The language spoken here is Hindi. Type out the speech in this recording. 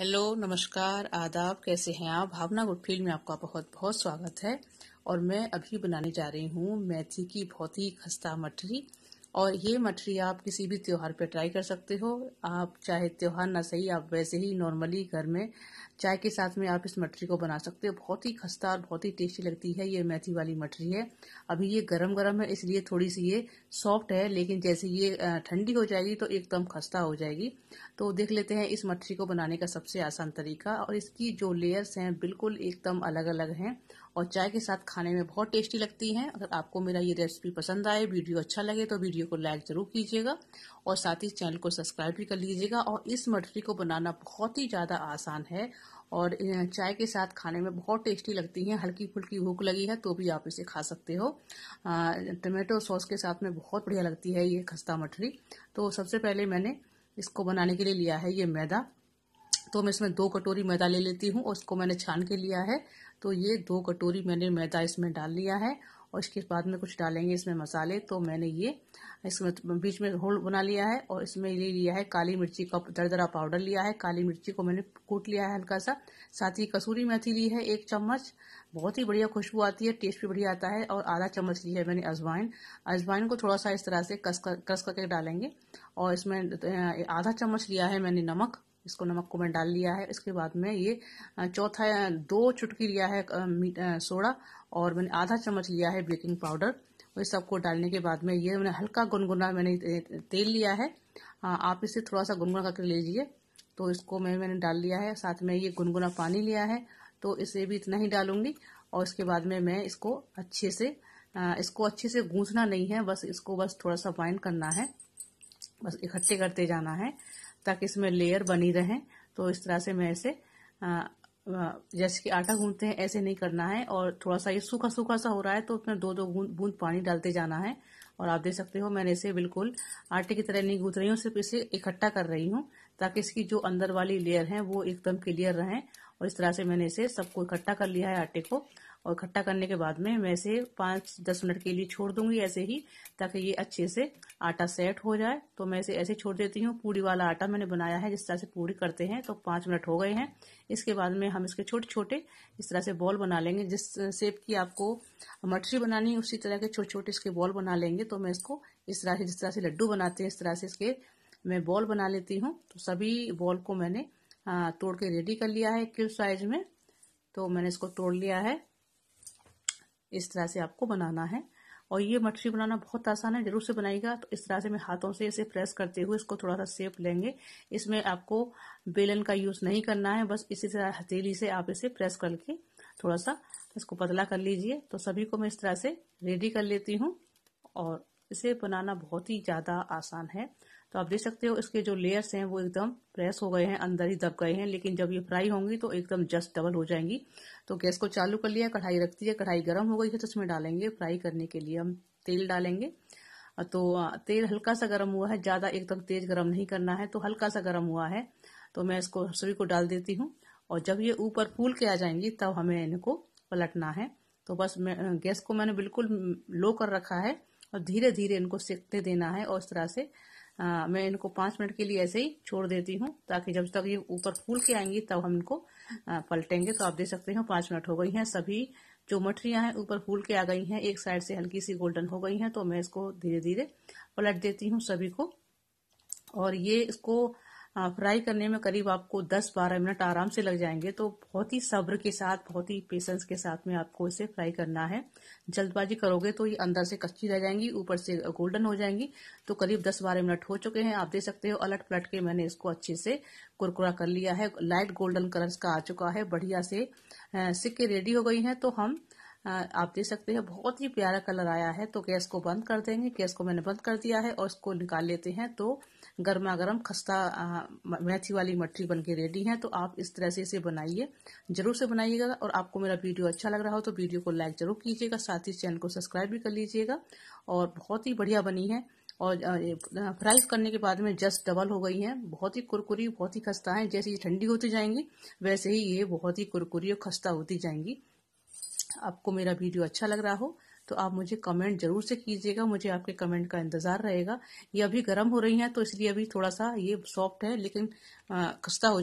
हेलो नमस्कार आदाब कैसे हैं आप भावना गुड फील्ड में आपका बहुत बहुत स्वागत है और मैं अभी बनाने जा रही हूँ मेथी की बहुत ही खस्ता मठरी और ये मठरी आप किसी भी त्यौहार पे ट्राई कर सकते हो आप चाहे त्यौहार ना सही आप वैसे ही नॉर्मली घर में चाय के साथ में आप इस मटरी को बना सकते हो बहुत ही खस्ता और बहुत ही टेस्टी लगती है ये मेथी वाली मटरी है अभी ये गरम गरम है इसलिए थोड़ी सी ये सॉफ्ट है लेकिन जैसे ये ठंडी हो जाएगी तो एकदम खस्ता हो जाएगी तो देख लेते हैं इस मटरी को बनाने का सबसे आसान तरीका और इसकी जो लेयर्स हैं बिल्कुल एकदम अलग अलग हैं और चाय के साथ खाने में बहुत टेस्टी लगती हैं अगर आपको मेरा ये रेसिपी पसंद आए वीडियो अच्छा लगे तो वीडियो को लाइक ज़रूर कीजिएगा और साथ ही चैनल को सब्सक्राइब भी कर लीजिएगा और इस मटरी को बनाना बहुत ही ज़्यादा आसान है और चाय के साथ खाने में बहुत टेस्टी लगती हैं हल्की फुल्की भूख लगी है तो भी आप इसे खा सकते हो टमेटो सॉस के साथ में बहुत बढ़िया लगती है ये खस्ता मठरी तो सबसे पहले मैंने इसको बनाने के लिए लिया है ये मैदा तो मैं इसमें दो कटोरी मैदा ले लेती हूँ और उसको मैंने छान के लिया है तो ये दो कटोरी मैंने मैदा इसमें डाल लिया है और इसके बाद में कुछ डालेंगे इसमें मसाले तो मैंने ये इसमें बीच में होल बना लिया है और इसमें ये लिया है काली मिर्ची का दरदरा पाउडर लिया है काली मिर्ची को मैंने कूट लिया है हल्का सा साथ ही कसूरी मेथी ली है एक चम्मच बहुत ही बढ़िया खुशबू आती है टेस्ट भी बढ़िया आता है और आधा चम्मच ली है मैंने अजवाइन अजवाइन को थोड़ा सा इस तरह से कस कर, कस करके डालेंगे और इसमें आधा चम्मच लिया है मैंने नमक इसको नमक को मैं डाल लिया है इसके बाद में ये चौथा दो चुटकी लिया है सोडा और मैंने आधा चम्मच लिया है बेकिंग पाउडर और इस सबको डालने के बाद में ये मैंने हल्का गुनगुना मैंने तेल लिया है आप इसे थोड़ा सा गुनगुना करके लीजिए तो इसको मैं मैंने डाल लिया है साथ में ये गुनगुना पानी लिया है तो इसे भी इतना ही डालूंगी और इसके बाद में मैं इसको अच्छे से इसको अच्छे से गूंथना नहीं है बस इसको बस थोड़ा सा बाइंड करना है बस इकट्ठे करते जाना है ताकि इसमें लेयर बनी रहे तो इस तरह से मैं इसे जैसे कि आटा गूंदते हैं ऐसे नहीं करना है और थोड़ा सा ये सूखा सूखा सा हो रहा है तो उसमें दो दो बूंद बूंद पानी डालते जाना है और आप देख सकते हो मैंने इसे बिल्कुल आटे की तरह नहीं गूंथ रही हूँ सिर्फ इसे इकट्ठा कर रही हूँ ताकि इसकी जो अंदर वाली लेयर है वो एकदम क्लियर रहे और इस तरह से मैंने इसे सबको इकट्ठा कर लिया है आटे को और इकट्ठा करने के बाद में मैं इसे पाँच दस मिनट के लिए छोड़ दूंगी ऐसे ही ताकि ये अच्छे से आटा सेट हो जाए तो मैं इसे ऐसे छोड़ देती हूँ पूरी वाला आटा मैंने बनाया है जिस तरह से पूड़ी करते हैं तो पाँच मिनट हो गए हैं इसके बाद में हम इसके छोटे छोटे इस तरह से बॉल बना लेंगे जिस सेप की आपको मटरी बनानी है उसी तरह के छोटे छोटे इसके बॉल बना लेंगे तो मैं इसको इस तरह से जिस तरह से लड्डू बनाते हैं इस तरह से इसके मैं बॉल बना लेती हूँ तो सभी बॉल को मैंने हाँ, तोड़ के रेडी कर लिया है क्यूब साइज में तो मैंने इसको तोड़ लिया है इस तरह से आपको बनाना है और ये मछली बनाना बहुत आसान है जरूर से बनाएगा तो इस तरह से मैं हाथों से इसे प्रेस करते हुए इसको थोड़ा सा सेप लेंगे इसमें आपको बेलन का यूज नहीं करना है बस इसी तरह हथेली से आप इसे प्रेस करके थोड़ा सा इसको पतला कर लीजिए तो सभी को मैं इस तरह से रेडी कर लेती हूँ और इसे बनाना बहुत ही ज़्यादा आसान है तो आप देख सकते हो इसके जो लेयर्स हैं वो एकदम प्रेस हो गए हैं अंदर ही दब गए हैं लेकिन जब ये फ्राई होंगी तो एकदम जस्ट डबल हो जाएंगी तो गैस को चालू कर लिया कढ़ाई रख दिया कढ़ाई गर्म हो गई है तो इसमें डालेंगे फ्राई करने के लिए हम तेल डालेंगे तो तेल हल्का सा गर्म हुआ है ज़्यादा एकदम तेज गर्म नहीं करना है तो हल्का सा गर्म हुआ है तो मैं इसको सभी को डाल देती हूँ और जब ये ऊपर फूल के आ जाएंगी तब हमें इनको पलटना है तो बस मैं गैस को मैंने बिल्कुल लो कर रखा है और धीरे धीरे इनको सेकते देना है और इस तरह से आ, हाँ, मैं इनको पांच मिनट के लिए ऐसे ही छोड़ देती हूँ ताकि जब तक ये ऊपर फूल के आएंगी तब हम इनको पलटेंगे तो आप देख सकते हो पांच मिनट हो गई हैं सभी जो मठरियां हैं ऊपर फूल के आ गई हैं एक साइड से हल्की सी गोल्डन हो गई हैं तो मैं इसको धीरे धीरे पलट देती हूँ सभी को और ये इसको फ्राई करने में करीब आपको 10-12 मिनट आराम से लग जाएंगे तो बहुत ही सब्र के साथ बहुत ही पेशेंस के साथ में आपको इसे फ्राई करना है जल्दबाजी करोगे तो ये अंदर से कच्ची रह जाएंगी ऊपर से गोल्डन हो जाएंगी तो करीब 10-12 मिनट हो चुके हैं आप देख सकते हो अलट पलट के मैंने इसको अच्छे से कुरकुरा कर लिया है लाइट गोल्डन कलर का आ चुका है बढ़िया से सिक्के रेडी हो गई है तो हम आप देख सकते हैं बहुत ही प्यारा कलर आया है तो गैस को बंद कर देंगे गैस को मैंने बंद कर दिया है और इसको निकाल लेते हैं तो गर्मा गर्म खस्ता मेथी वाली मटरी बन के रेडी है तो आप इस तरह से इसे बनाइए जरूर से बनाइएगा और आपको मेरा वीडियो अच्छा लग रहा हो तो वीडियो को लाइक जरूर कीजिएगा साथ ही चैनल को सब्सक्राइब भी कर लीजिएगा और बहुत ही बढ़िया बनी है और फ्राई करने के बाद में जस्ट डबल हो गई है बहुत ही कुरकुरी बहुत ही खस्ता है जैसे ये ठंडी होती जाएंगी वैसे ही ये बहुत ही कुरकुरी और खस्ता होती जाएंगी आपको मेरा वीडियो अच्छा लग रहा हो तो आप मुझे कमेंट जरूर से कीजिएगा मुझे आपके कमेंट का इंतजार रहेगा ये अभी गर्म हो रही है तो इसलिए अभी थोड़ा सा ये सॉफ्ट है लेकिन खस्ता हो